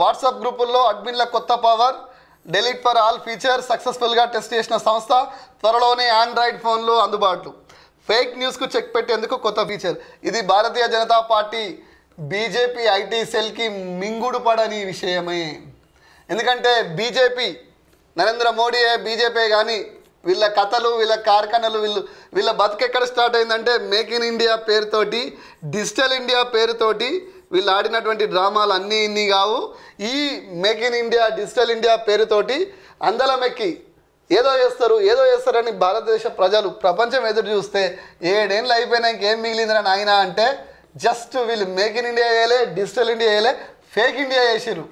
WhatsApp గ్రూపుల్లో అడ్మిన్ల కొత్త power delete for all feature సక్సెస్ఫుల్గా టెస్ట్ చేసిన సంస్థ త్వరలోనే ఆండ్రాయిడ్ ఫోన్లు అందుబాటులో ఫేక్ న్యూస్కు చెక్ పెట్టేందుకు కొత్త ఫీచర్ ఇది భారతీయ జనతా పార్టీ బీజేపీ ఐటీ సెల్కి మింగుడు పడని విషయమే ఎందుకంటే బీజేపీ నరేంద్ర మోడీయే బీజేపీ కానీ వీళ్ళ కథలు వీళ్ళ కార్ఖానలు వీళ్ళు వీళ్ళ బతుకెక్కడ స్టార్ట్ అయిందంటే మేక్ ఇన్ ఇండియా పేరుతోటి డిజిటల్ ఇండియా పేరుతోటి వీళ్ళు ఆడినటువంటి డ్రామాలు అన్నీ ఇన్ని కావు ఈ make in India digital India పేరుతోటి అందలమెక్కి ఏదో చేస్తారు ఏదో చేస్తారని భారతదేశ ప్రజలు ప్రపంచం ఎదురు చూస్తే ఏడేళ్ళు అయిపోయినా ఇంకేం మిగిలిందని ఆయన అంటే జస్ట్ వీళ్ళు మేక్ ఇన్ ఇండియా వేయలే డిజిటల్ ఇండియా వేయలే ఫేక్ ఇండియా చేసిరు